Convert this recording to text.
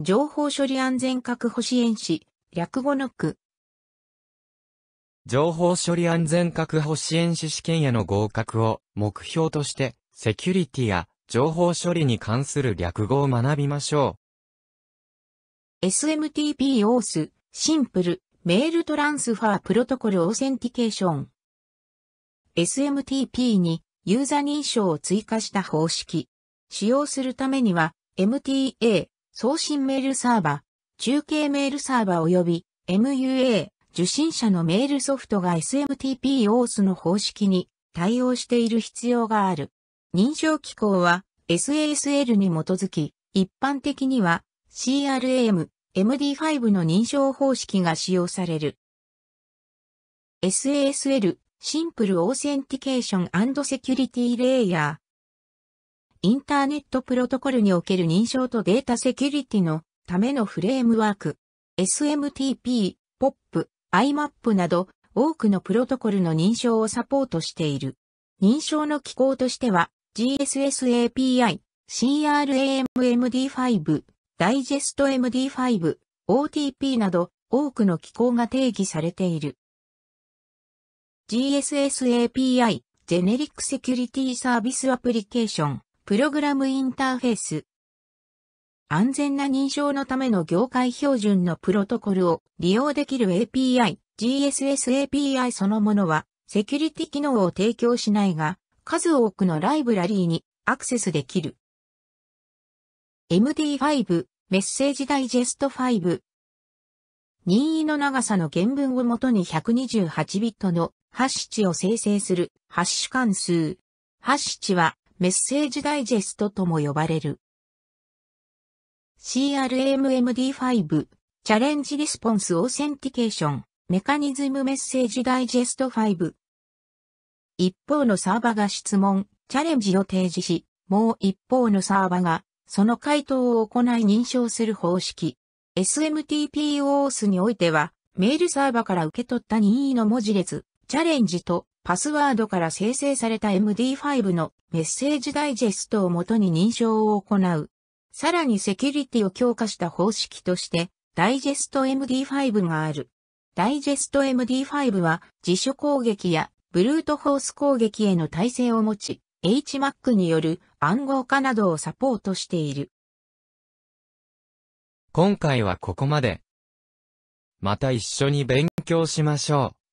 情報処理安全確保支援士、略語の区。情報処理安全確保支援士試験への合格を目標として、セキュリティや情報処理に関する略語を学びましょう。SMTP o ー u シンプルメールトランスファープロトコルオーセンティケーション。SMTP にユーザ認証を追加した方式。使用するためには MTA 送信メールサーバ、中継メールサーバ及び MUA 受信者のメールソフトが SMTP オースの方式に対応している必要がある。認証機構は SASL に基づき、一般的には CRAM、MD5 の認証方式が使用される。SASL、シンプルオーセンティケーションセキュリティレイヤー。インターネットプロトコルにおける認証とデータセキュリティのためのフレームワーク、SMTP、POP、IMAP など多くのプロトコルの認証をサポートしている。認証の機構としては GSS API、CRAMMD5、ダイジェスト MD5、OTP など多くの機構が定義されている。GSS API、ジェネリックセキュリティサービスアプリケーション。プログラムインターフェース。安全な認証のための業界標準のプロトコルを利用できる API、GSS API そのものはセキュリティ機能を提供しないが、数多くのライブラリーにアクセスできる。MD5 メッセージダイジェスト5任意の長さの原文をもとに128ビットのハッシュ値を生成するハッシュ関数。ハッシュ値はメッセージダイジェストとも呼ばれる。CRMMD5 チャレンジリスポンスオーセンティケーションメカニズムメッセージダイジェスト5一方のサーバが質問、チャレンジを提示し、もう一方のサーバがその回答を行い認証する方式。SMTPOS においては、メールサーバから受け取った任意の文字列、チャレンジとパスワードから生成された MD5 のメッセージダイジェストをもとに認証を行う。さらにセキュリティを強化した方式として、ダイジェスト MD5 がある。ダイジェスト MD5 は辞書攻撃やブルートフォース攻撃への耐性を持ち、HMAC による暗号化などをサポートしている。今回はここまで。また一緒に勉強しましょう。